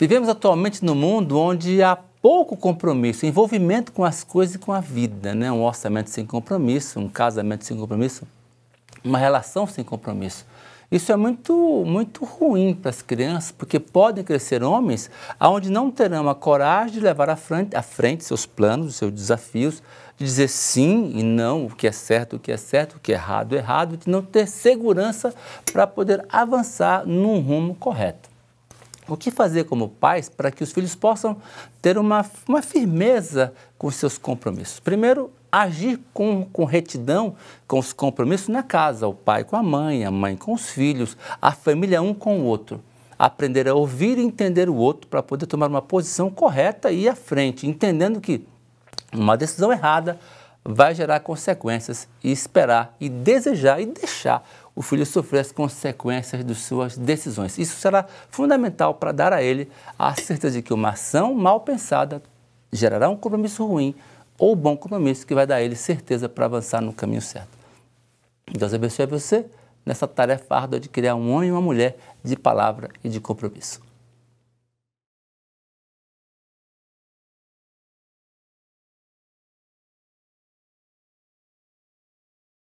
Vivemos atualmente num mundo onde há pouco compromisso, envolvimento com as coisas e com a vida, né? Um orçamento sem compromisso, um casamento sem compromisso, uma relação sem compromisso. Isso é muito, muito ruim para as crianças, porque podem crescer homens aonde não terão a coragem de levar à frente, à frente seus planos, seus desafios, de dizer sim e não, o que é certo, o que é certo, o que é errado, errado, de não ter segurança para poder avançar num rumo correto. O que fazer como pais para que os filhos possam ter uma, uma firmeza com seus compromissos? Primeiro, agir com, com retidão com os compromissos na casa, o pai com a mãe, a mãe com os filhos, a família um com o outro. Aprender a ouvir e entender o outro para poder tomar uma posição correta e à frente, entendendo que uma decisão errada vai gerar consequências e esperar e desejar e deixar o filho sofrer as consequências de suas decisões. Isso será fundamental para dar a ele a certeza de que uma ação mal pensada gerará um compromisso ruim ou bom compromisso que vai dar a ele certeza para avançar no caminho certo. Deus abençoe você nessa tarefa árdua de criar um homem e uma mulher de palavra e de compromisso.